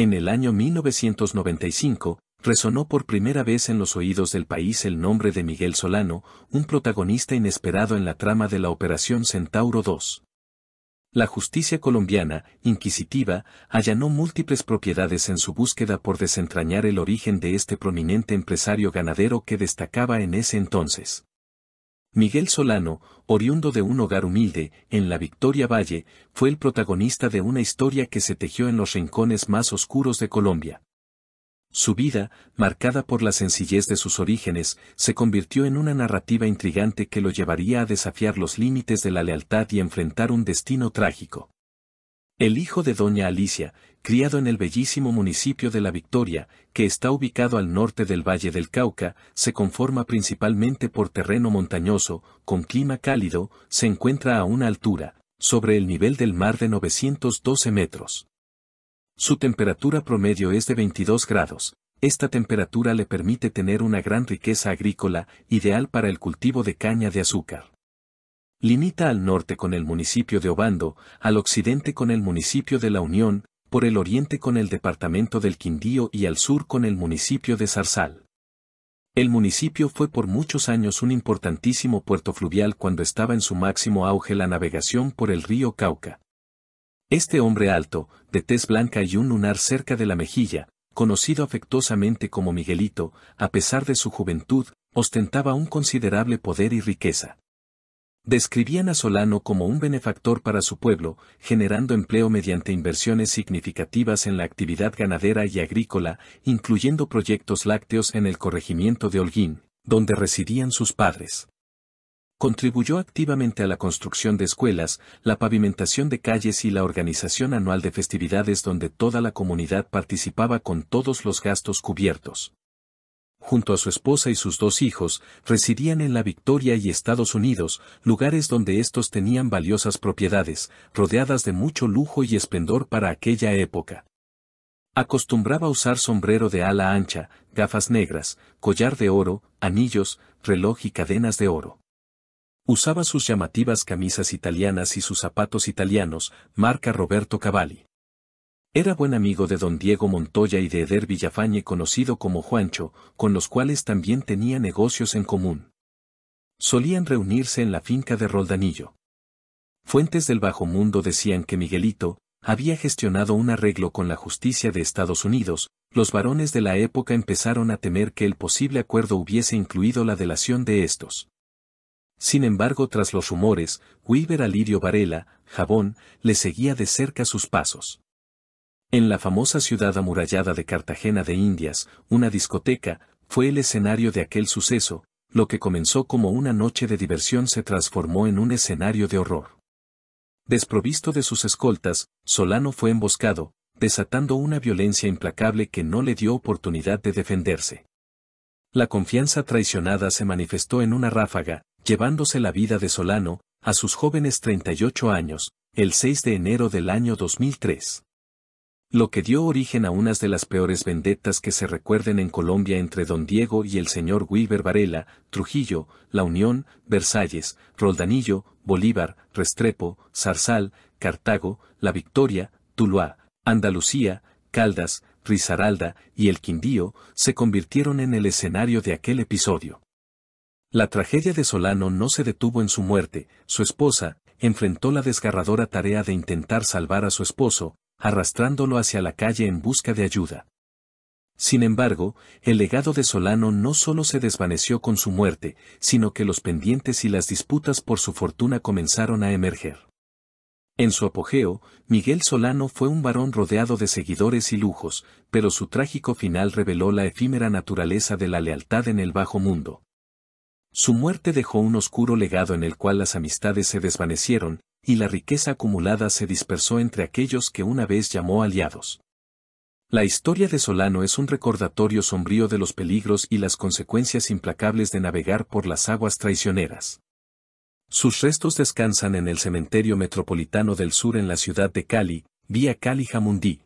En el año 1995, resonó por primera vez en los oídos del país el nombre de Miguel Solano, un protagonista inesperado en la trama de la Operación Centauro II. La justicia colombiana, inquisitiva, allanó múltiples propiedades en su búsqueda por desentrañar el origen de este prominente empresario ganadero que destacaba en ese entonces. Miguel Solano, oriundo de un hogar humilde, en la Victoria Valle, fue el protagonista de una historia que se tejió en los rincones más oscuros de Colombia. Su vida, marcada por la sencillez de sus orígenes, se convirtió en una narrativa intrigante que lo llevaría a desafiar los límites de la lealtad y enfrentar un destino trágico. El hijo de doña Alicia, criado en el bellísimo municipio de La Victoria, que está ubicado al norte del Valle del Cauca, se conforma principalmente por terreno montañoso, con clima cálido, se encuentra a una altura, sobre el nivel del mar de 912 metros. Su temperatura promedio es de 22 grados. Esta temperatura le permite tener una gran riqueza agrícola, ideal para el cultivo de caña de azúcar. Limita al norte con el municipio de Obando, al occidente con el municipio de La Unión, por el oriente con el departamento del Quindío y al sur con el municipio de Zarzal. El municipio fue por muchos años un importantísimo puerto fluvial cuando estaba en su máximo auge la navegación por el río Cauca. Este hombre alto, de tez blanca y un lunar cerca de la mejilla, conocido afectuosamente como Miguelito, a pesar de su juventud, ostentaba un considerable poder y riqueza. Describían a Solano como un benefactor para su pueblo, generando empleo mediante inversiones significativas en la actividad ganadera y agrícola, incluyendo proyectos lácteos en el corregimiento de Holguín, donde residían sus padres. Contribuyó activamente a la construcción de escuelas, la pavimentación de calles y la organización anual de festividades donde toda la comunidad participaba con todos los gastos cubiertos junto a su esposa y sus dos hijos, residían en la Victoria y Estados Unidos, lugares donde estos tenían valiosas propiedades, rodeadas de mucho lujo y esplendor para aquella época. Acostumbraba usar sombrero de ala ancha, gafas negras, collar de oro, anillos, reloj y cadenas de oro. Usaba sus llamativas camisas italianas y sus zapatos italianos, marca Roberto Cavalli. Era buen amigo de don Diego Montoya y de Eder Villafañe conocido como Juancho, con los cuales también tenía negocios en común. Solían reunirse en la finca de Roldanillo. Fuentes del bajo mundo decían que Miguelito había gestionado un arreglo con la justicia de Estados Unidos, los varones de la época empezaron a temer que el posible acuerdo hubiese incluido la delación de estos. Sin embargo, tras los rumores, Weaver Alirio Varela, Jabón, le seguía de cerca sus pasos. En la famosa ciudad amurallada de Cartagena de Indias, una discoteca, fue el escenario de aquel suceso, lo que comenzó como una noche de diversión se transformó en un escenario de horror. Desprovisto de sus escoltas, Solano fue emboscado, desatando una violencia implacable que no le dio oportunidad de defenderse. La confianza traicionada se manifestó en una ráfaga, llevándose la vida de Solano, a sus jóvenes 38 años, el 6 de enero del año 2003 lo que dio origen a unas de las peores vendetas que se recuerden en Colombia entre don Diego y el señor Wilber Varela, Trujillo, La Unión, Versalles, Roldanillo, Bolívar, Restrepo, Zarzal, Cartago, La Victoria, Tuluá, Andalucía, Caldas, Rizaralda y el Quindío se convirtieron en el escenario de aquel episodio. La tragedia de Solano no se detuvo en su muerte, su esposa, enfrentó la desgarradora tarea de intentar salvar a su esposo, arrastrándolo hacia la calle en busca de ayuda. Sin embargo, el legado de Solano no solo se desvaneció con su muerte, sino que los pendientes y las disputas por su fortuna comenzaron a emerger. En su apogeo, Miguel Solano fue un varón rodeado de seguidores y lujos, pero su trágico final reveló la efímera naturaleza de la lealtad en el bajo mundo. Su muerte dejó un oscuro legado en el cual las amistades se desvanecieron, y la riqueza acumulada se dispersó entre aquellos que una vez llamó aliados. La historia de Solano es un recordatorio sombrío de los peligros y las consecuencias implacables de navegar por las aguas traicioneras. Sus restos descansan en el cementerio metropolitano del sur en la ciudad de Cali, vía Cali Jamundí,